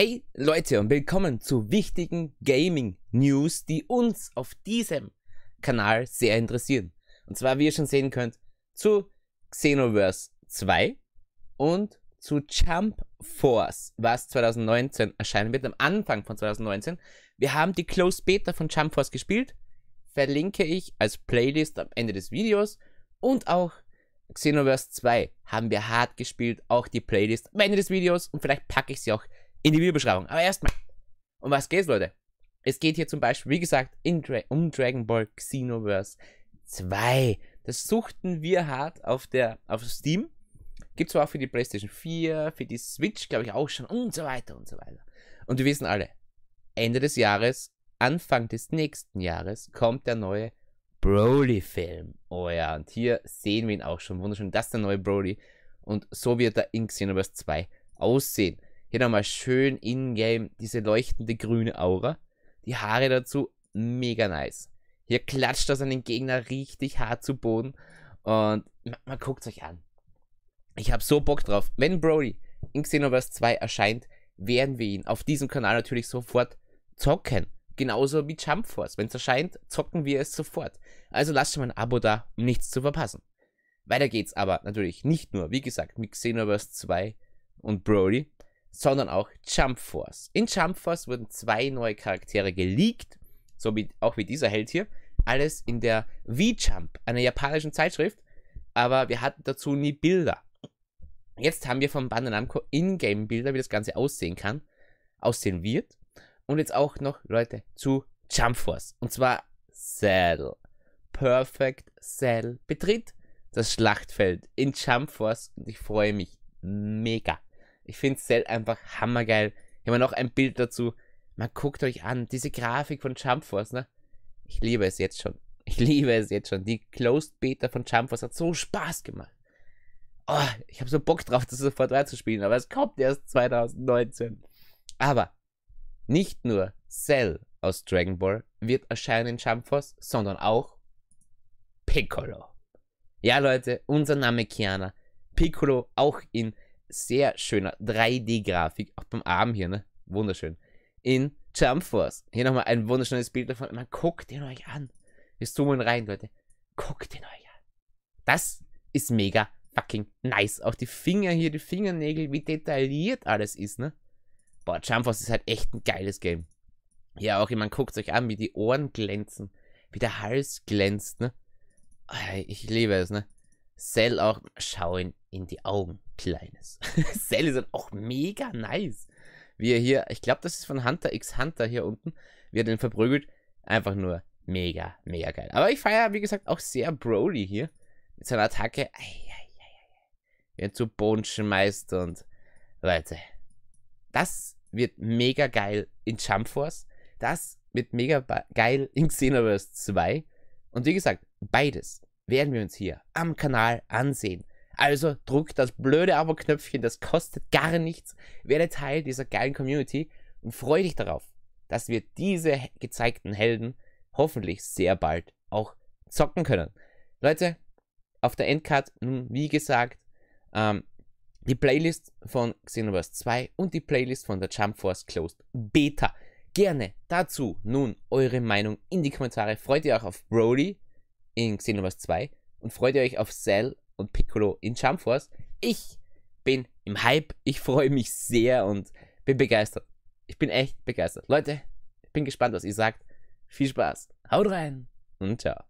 Hey Leute und willkommen zu wichtigen Gaming News, die uns auf diesem Kanal sehr interessieren. Und zwar, wie ihr schon sehen könnt, zu Xenoverse 2 und zu Jump Force, was 2019 erscheinen wird, am Anfang von 2019. Wir haben die Closed Beta von Jump Force gespielt, verlinke ich als Playlist am Ende des Videos und auch Xenoverse 2 haben wir hart gespielt, auch die Playlist am Ende des Videos und vielleicht packe ich sie auch in die Videobeschreibung. Aber erstmal, um was geht's, Leute? Es geht hier zum Beispiel, wie gesagt, Dra um Dragon Ball Xenoverse 2. Das suchten wir hart auf, der, auf Steam. Gibt es auch für die PlayStation 4, für die Switch, glaube ich, auch schon und so weiter und so weiter. Und wir wissen alle, Ende des Jahres, Anfang des nächsten Jahres kommt der neue Broly-Film. Oh ja, und hier sehen wir ihn auch schon. Wunderschön, das ist der neue Broly. Und so wird er in Xenoverse 2 aussehen. Hier nochmal schön in-game diese leuchtende grüne Aura. Die Haare dazu, mega nice. Hier klatscht das an den Gegner richtig hart zu Boden. Und man, man guckt euch an. Ich habe so Bock drauf. Wenn Brody in Xenoverse 2 erscheint, werden wir ihn auf diesem Kanal natürlich sofort zocken. Genauso wie Jump Force. Wenn es erscheint, zocken wir es sofort. Also lasst schon mal ein Abo da, um nichts zu verpassen. Weiter geht's aber natürlich nicht nur, wie gesagt, mit Xenoverse 2 und Brody, sondern auch Jump Force. In Jump Force wurden zwei neue Charaktere geleakt, so wie, auch wie dieser Held hier. Alles in der V-Jump, einer japanischen Zeitschrift, aber wir hatten dazu nie Bilder. Jetzt haben wir von Bandai Namco Ingame-Bilder, wie das Ganze aussehen kann, aussehen wird. Und jetzt auch noch, Leute, zu Jump Force. Und zwar Cell. Perfect Cell betritt das Schlachtfeld in Jump Force und ich freue mich mega. Ich finde Cell einfach hammergeil. Hier haben noch ein Bild dazu. Man guckt euch an, diese Grafik von Jump Force, ne? Ich liebe es jetzt schon. Ich liebe es jetzt schon. Die Closed Beta von Jump Force hat so Spaß gemacht. Oh, ich habe so Bock drauf, das sofort weiterzuspielen, aber es kommt erst 2019. Aber nicht nur Cell aus Dragon Ball wird erscheinen in Jump Force, sondern auch Piccolo. Ja, Leute, unser Name Kiana. Piccolo auch in sehr schöner 3D-Grafik, auch beim Arm hier, ne? Wunderschön. In Jump Force. Hier nochmal ein wunderschönes Bild davon. Man guckt den euch an. Wir zoomen rein, Leute. Guckt den euch an. Das ist mega fucking nice. Auch die Finger hier, die Fingernägel, wie detailliert alles ist, ne? Boah, Jump Force ist halt echt ein geiles Game. Ja, auch, man guckt euch an, wie die Ohren glänzen, wie der Hals glänzt, ne? Ich liebe es, ne? Cell auch, schau in, in die Augen, Kleines. Cell ist halt auch mega nice. Wie er hier, ich glaube, das ist von Hunter x Hunter hier unten, wie er den verprügelt. Einfach nur mega, mega geil. Aber ich feiere, wie gesagt, auch sehr Broly hier. Mit seiner Attacke. Wird zu Boden schmeißt und Leute, das wird mega geil in Jump Force. Das wird mega geil in Xenoverse 2. Und wie gesagt, beides werden wir uns hier am Kanal ansehen. Also drückt das blöde Abo-Knöpfchen, das kostet gar nichts. Werde Teil dieser geilen Community und freue dich darauf, dass wir diese gezeigten Helden hoffentlich sehr bald auch zocken können. Leute, auf der Endcard, nun wie gesagt, ähm, die Playlist von Xenoverse 2 und die Playlist von der Jump Force Closed Beta. Gerne dazu nun eure Meinung in die Kommentare. Freut ihr auch auf Brody? in Xenoverse 2 und freut ihr euch auf Cell und Piccolo in Jump Force. Ich bin im Hype, ich freue mich sehr und bin begeistert. Ich bin echt begeistert. Leute, ich bin gespannt, was ihr sagt. Viel Spaß, haut rein und ciao.